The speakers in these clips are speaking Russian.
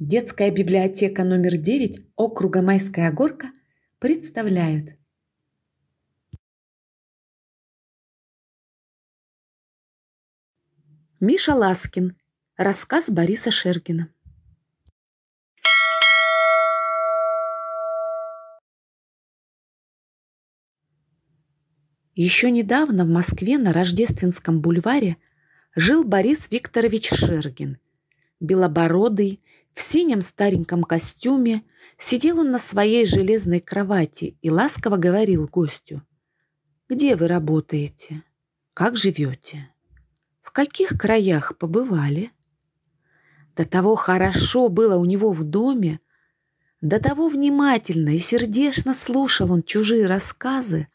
Детская библиотека номер 9 округа Майская горка представляет. Миша Ласкин. Рассказ Бориса Шергина. Еще недавно в Москве на Рождественском бульваре жил Борис Викторович Шергин, белобородый, в синем стареньком костюме сидел он на своей железной кровати и ласково говорил гостю. «Где вы работаете? Как живете? В каких краях побывали?» До того хорошо было у него в доме, до того внимательно и сердечно слушал он чужие рассказы,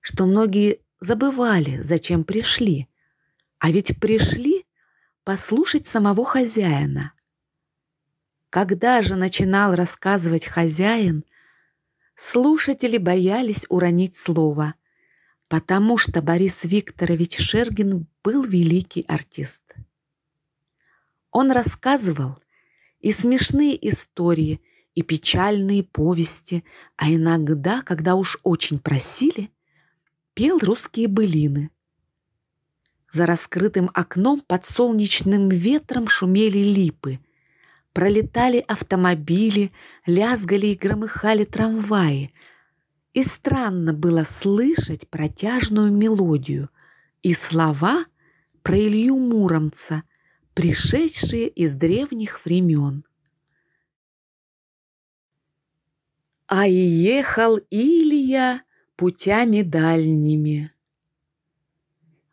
что многие забывали, зачем пришли. А ведь пришли послушать самого хозяина – когда же начинал рассказывать хозяин, слушатели боялись уронить слово, потому что Борис Викторович Шергин был великий артист. Он рассказывал и смешные истории, и печальные повести, а иногда, когда уж очень просили, пел русские былины. За раскрытым окном под солнечным ветром шумели липы, Пролетали автомобили, лязгали и громыхали трамваи. И странно было слышать протяжную мелодию и слова про Илью Муромца, пришедшие из древних времен. А и ехал Илья путями дальними.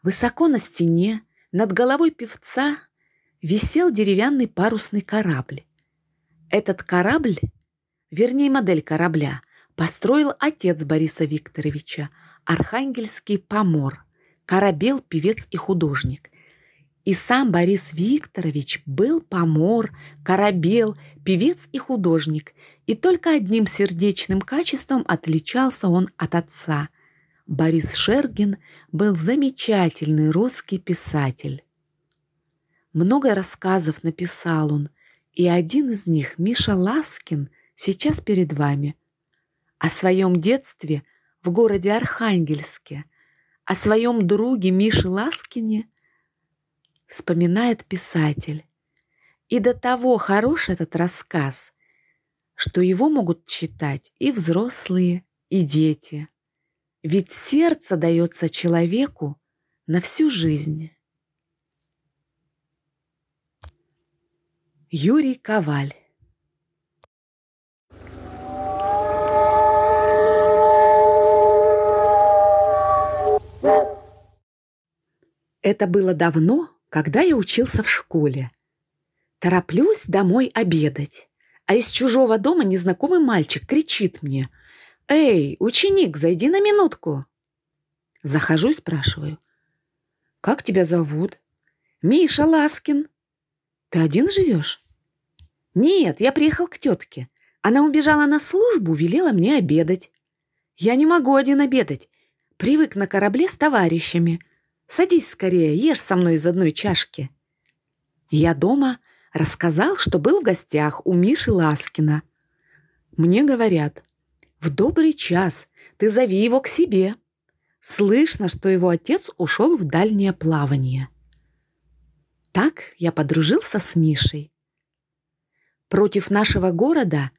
Высоко на стене, над головой певца, висел деревянный парусный корабль. Этот корабль, вернее модель корабля, построил отец Бориса Викторовича, архангельский помор, корабел, певец и художник. И сам Борис Викторович был помор, корабел, певец и художник, и только одним сердечным качеством отличался он от отца. Борис Шергин был замечательный русский писатель. Много рассказов написал он, и один из них, Миша Ласкин, сейчас перед вами. О своем детстве в городе Архангельске, о своем друге Мише Ласкине вспоминает писатель. И до того хорош этот рассказ, что его могут читать и взрослые, и дети. Ведь сердце дается человеку на всю жизнь. Юрий Коваль Это было давно, когда я учился в школе. Тороплюсь домой обедать, а из чужого дома незнакомый мальчик кричит мне «Эй, ученик, зайди на минутку!» Захожу и спрашиваю «Как тебя зовут?» «Миша Ласкин». «Ты один живешь?» «Нет, я приехал к тетке. Она убежала на службу, велела мне обедать». «Я не могу один обедать. Привык на корабле с товарищами. Садись скорее, ешь со мной из одной чашки». Я дома рассказал, что был в гостях у Миши Ласкина. Мне говорят, «В добрый час ты зови его к себе». Слышно, что его отец ушел в дальнее плавание. Так я подружился с Мишей. Против нашего города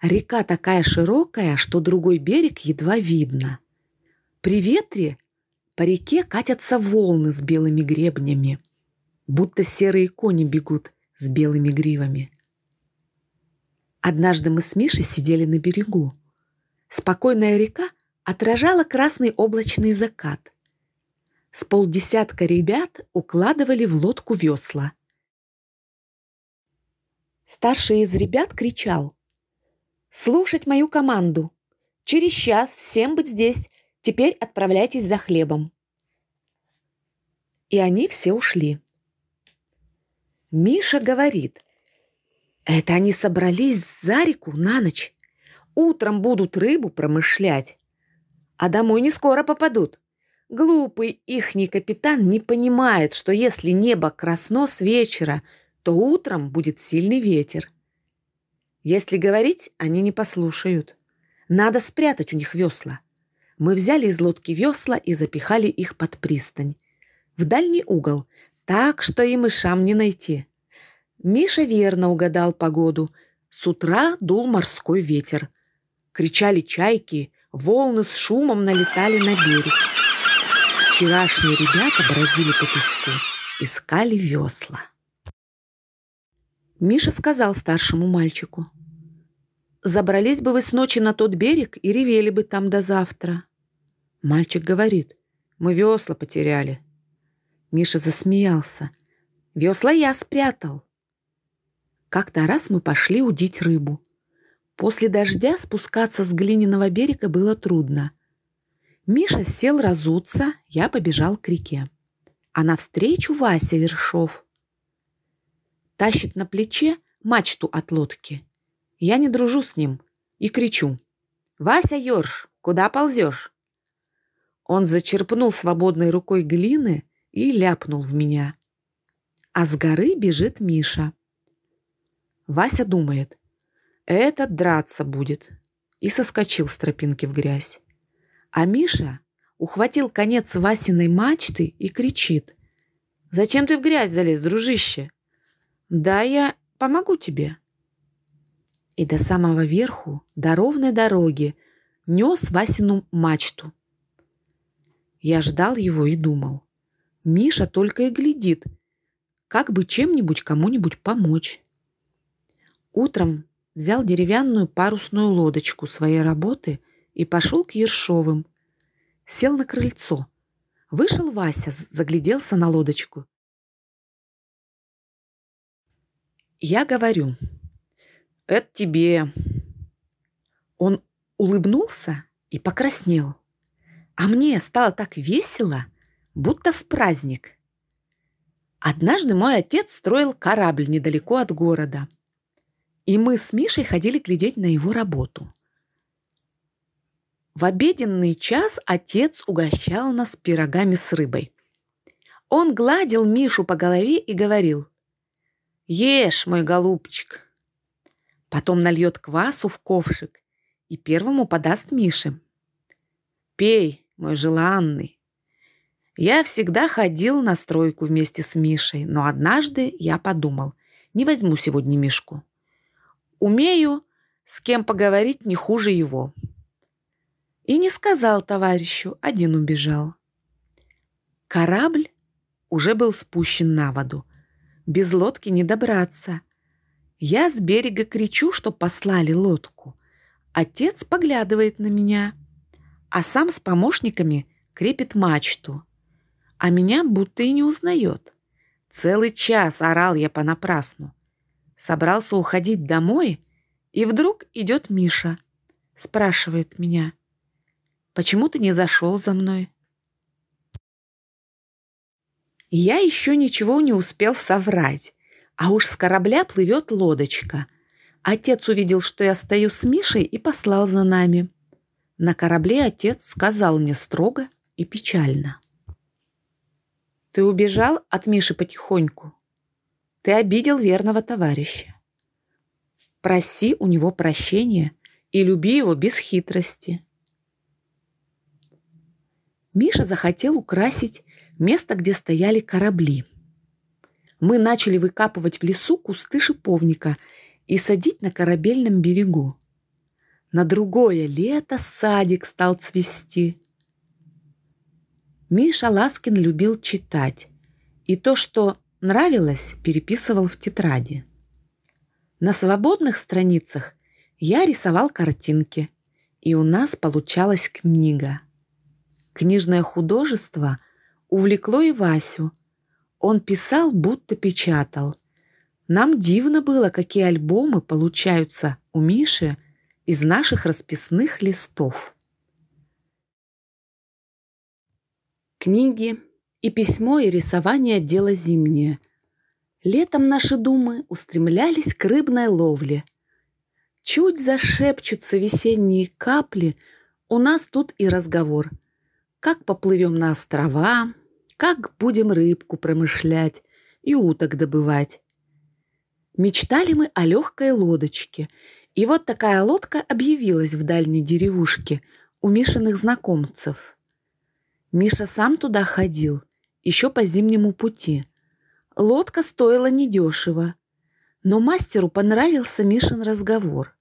река такая широкая, что другой берег едва видно. При ветре по реке катятся волны с белыми гребнями, будто серые кони бегут с белыми гривами. Однажды мы с Мишей сидели на берегу. Спокойная река отражала красный облачный закат. С полдесятка ребят укладывали в лодку весла – Старший из ребят кричал. «Слушать мою команду! Через час всем быть здесь! Теперь отправляйтесь за хлебом!» И они все ушли. Миша говорит, «Это они собрались за реку на ночь. Утром будут рыбу промышлять, а домой не скоро попадут. Глупый ихний капитан не понимает, что если небо красно с вечера – то утром будет сильный ветер. Если говорить, они не послушают. Надо спрятать у них весла. Мы взяли из лодки весла и запихали их под пристань. В дальний угол, так что и мышам не найти. Миша верно угадал погоду. С утра дул морской ветер. Кричали чайки, волны с шумом налетали на берег. Вчерашние ребята бродили по песку, искали весла. Миша сказал старшему мальчику. «Забрались бы вы с ночи на тот берег и ревели бы там до завтра». Мальчик говорит. «Мы весла потеряли». Миша засмеялся. «Весла я спрятал». Как-то раз мы пошли удить рыбу. После дождя спускаться с глиняного берега было трудно. Миша сел разуться, я побежал к реке. А навстречу Вася Вершов тащит на плече мачту от лодки. Я не дружу с ним и кричу. «Вася Ёрш, куда ползешь?» Он зачерпнул свободной рукой глины и ляпнул в меня. А с горы бежит Миша. Вася думает, "Этот драться будет, и соскочил с тропинки в грязь. А Миша ухватил конец Васиной мачты и кричит. «Зачем ты в грязь залез, дружище? Да, я помогу тебе. И до самого верху, до ровной дороги, нес Васину мачту. Я ждал его и думал. Миша только и глядит, как бы чем-нибудь кому-нибудь помочь. Утром взял деревянную парусную лодочку своей работы и пошел к Ершовым. Сел на крыльцо. Вышел Вася, загляделся на лодочку. Я говорю, это тебе. Он улыбнулся и покраснел. А мне стало так весело, будто в праздник. Однажды мой отец строил корабль недалеко от города. И мы с Мишей ходили глядеть на его работу. В обеденный час отец угощал нас пирогами с рыбой. Он гладил Мишу по голове и говорил – Ешь, мой голубчик. Потом нальет квасу в ковшик и первому подаст Мише. Пей, мой желанный. Я всегда ходил на стройку вместе с Мишей, но однажды я подумал, не возьму сегодня Мишку. Умею с кем поговорить не хуже его. И не сказал товарищу, один убежал. Корабль уже был спущен на воду – без лодки не добраться. Я с берега кричу, что послали лодку. Отец поглядывает на меня, а сам с помощниками крепит мачту. А меня будто и не узнает. Целый час орал я понапрасну. Собрался уходить домой, и вдруг идет Миша. Спрашивает меня, «Почему ты не зашел за мной?» Я еще ничего не успел соврать. А уж с корабля плывет лодочка. Отец увидел, что я стою с Мишей и послал за нами. На корабле отец сказал мне строго и печально. «Ты убежал от Миши потихоньку. Ты обидел верного товарища. Проси у него прощения и люби его без хитрости». Миша захотел украсить место, где стояли корабли. Мы начали выкапывать в лесу кусты шиповника и садить на корабельном берегу. На другое лето садик стал цвести. Миша Ласкин любил читать, и то, что нравилось, переписывал в тетради. На свободных страницах я рисовал картинки, и у нас получалась книга. Книжное художество – увлекло и Васю. Он писал, будто печатал. Нам дивно было, какие альбомы получаются у Миши из наших расписных листов. Книги и письмо, и рисование – дело зимнее. Летом наши думы устремлялись к рыбной ловле. Чуть зашепчутся весенние капли, у нас тут и разговор. Как поплывем на острова, как будем рыбку промышлять и уток добывать. Мечтали мы о легкой лодочке, и вот такая лодка объявилась в дальней деревушке у Мишиных знакомцев. Миша сам туда ходил, еще по зимнему пути. Лодка стоила недешево, но мастеру понравился Мишин разговор,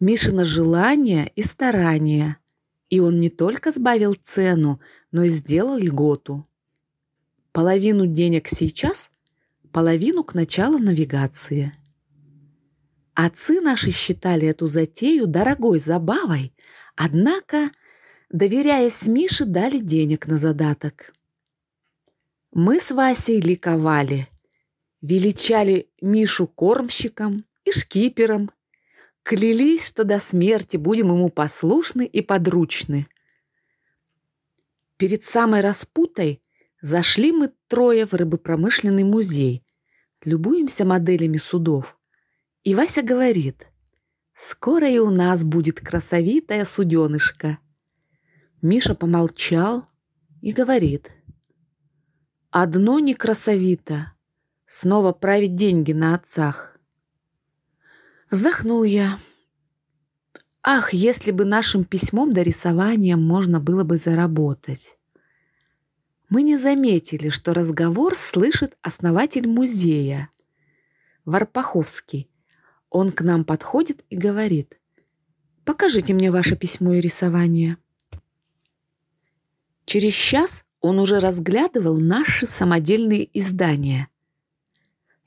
Мишина желание и старание – и он не только сбавил цену, но и сделал льготу. Половину денег сейчас, половину к началу навигации. Отцы наши считали эту затею дорогой забавой, однако, доверяясь Мише, дали денег на задаток. Мы с Васей ликовали, величали Мишу кормщиком и шкипером, клялись, что до смерти будем ему послушны и подручны. Перед самой распутой – Зашли мы трое в рыбопромышленный музей. Любуемся моделями судов. И Вася говорит, «Скоро и у нас будет красовитая суденышка». Миша помолчал и говорит, «Одно не красовито. Снова править деньги на отцах». Вздохнул я. Ах, если бы нашим письмом до рисования можно было бы заработать мы не заметили, что разговор слышит основатель музея. Варпаховский. Он к нам подходит и говорит. «Покажите мне ваше письмо и рисование». Через час он уже разглядывал наши самодельные издания.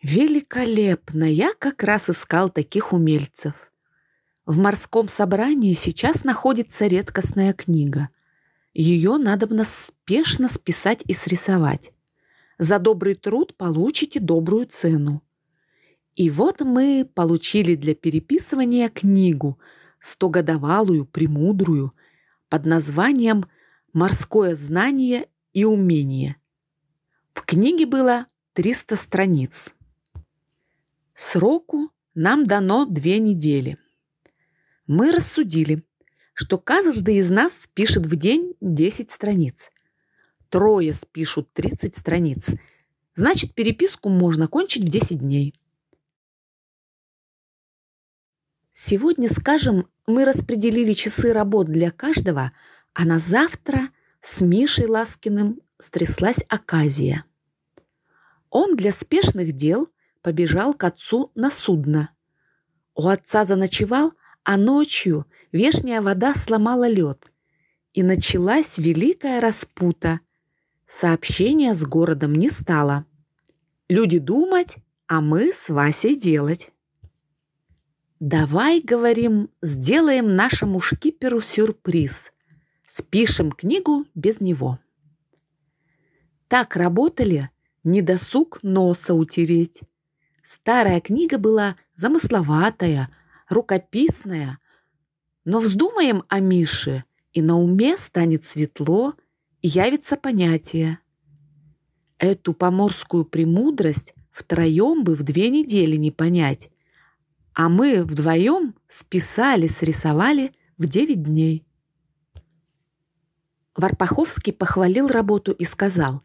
«Великолепно! Я как раз искал таких умельцев». В морском собрании сейчас находится редкостная книга – ее надобно спешно списать и срисовать. За добрый труд получите добрую цену. И вот мы получили для переписывания книгу, стогодовалую, премудрую, под названием «Морское знание и умение». В книге было 300 страниц. Сроку нам дано две недели. Мы рассудили, что каждый из нас пишет в день 10 страниц. Трое спишут 30 страниц. Значит, переписку можно кончить в 10 дней. Сегодня, скажем, мы распределили часы работ для каждого, а на завтра с Мишей Ласкиным стряслась оказия. Он для спешных дел побежал к отцу на судно. У отца заночевал, а ночью вешняя вода сломала лед. И началась великая распута. Сообщения с городом не стало. Люди думать, а мы с Васей делать. «Давай, — говорим, — сделаем нашему шкиперу сюрприз. Спишем книгу без него». Так работали, не досуг носа утереть. Старая книга была замысловатая — рукописная. Но вздумаем о Мише, и на уме станет светло, и явится понятие. Эту поморскую премудрость втроем бы в две недели не понять, а мы вдвоем списали, срисовали в девять дней. Варпаховский похвалил работу и сказал,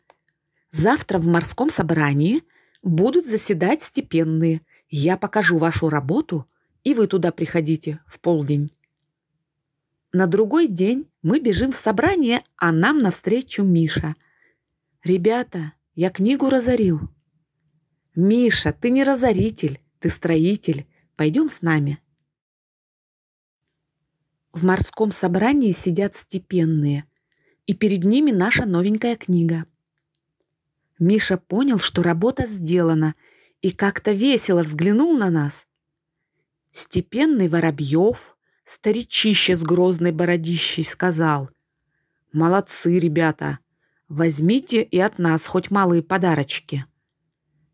«Завтра в морском собрании будут заседать степенные. Я покажу вашу работу, и вы туда приходите в полдень. На другой день мы бежим в собрание, а нам навстречу Миша. «Ребята, я книгу разорил». «Миша, ты не разоритель, ты строитель. Пойдем с нами». В морском собрании сидят степенные, и перед ними наша новенькая книга. Миша понял, что работа сделана, и как-то весело взглянул на нас. Степенный Воробьев, старичище с грозной бородищей, сказал, «Молодцы, ребята! Возьмите и от нас хоть малые подарочки».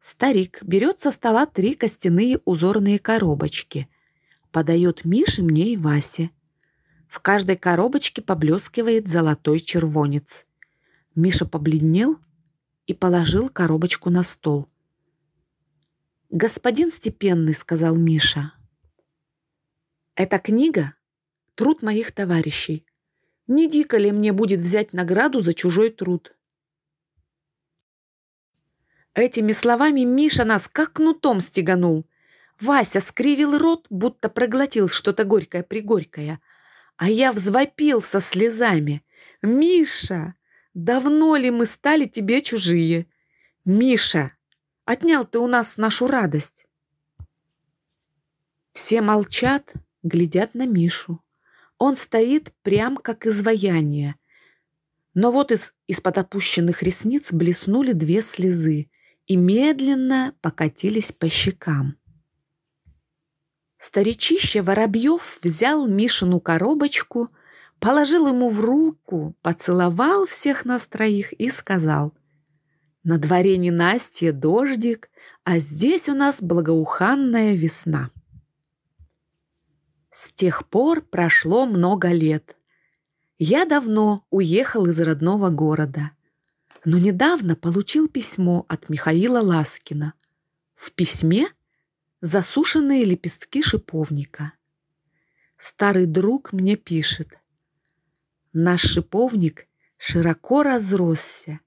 Старик берет со стола три костяные узорные коробочки, подает Мише, мне и Васе. В каждой коробочке поблескивает золотой червонец. Миша побледнел и положил коробочку на стол. «Господин Степенный», — сказал Миша, — эта книга — труд моих товарищей. Не дико ли мне будет взять награду за чужой труд? Этими словами Миша нас как кнутом стеганул. Вася скривил рот, будто проглотил что-то горькое-пригорькое. А я взвопил со слезами. «Миша, давно ли мы стали тебе чужие? Миша, отнял ты у нас нашу радость!» Все молчат, глядят на Мишу. Он стоит прям как изваяние. Но вот из, из-под опущенных ресниц блеснули две слезы и медленно покатились по щекам. Старичище Воробьев взял Мишину коробочку, положил ему в руку, поцеловал всех нас троих и сказал, «На дворе не ненастье дождик, а здесь у нас благоуханная весна». С тех пор прошло много лет. Я давно уехал из родного города, но недавно получил письмо от Михаила Ласкина. В письме засушенные лепестки шиповника. Старый друг мне пишет. Наш шиповник широко разросся,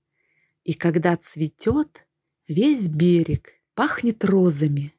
и когда цветет, весь берег пахнет розами.